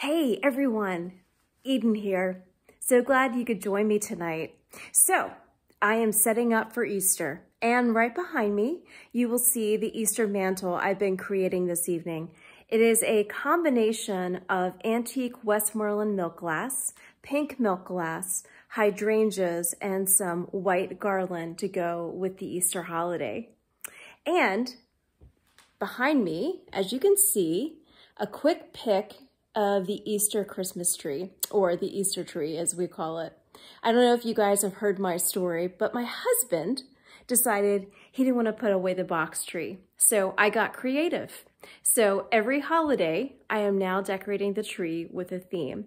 Hey everyone, Eden here. So glad you could join me tonight. So, I am setting up for Easter, and right behind me, you will see the Easter mantle I've been creating this evening. It is a combination of antique Westmoreland milk glass, pink milk glass, hydrangeas, and some white garland to go with the Easter holiday. And behind me, as you can see, a quick pick of the Easter Christmas tree, or the Easter tree as we call it. I don't know if you guys have heard my story, but my husband decided he didn't want to put away the box tree. So I got creative. So every holiday, I am now decorating the tree with a theme.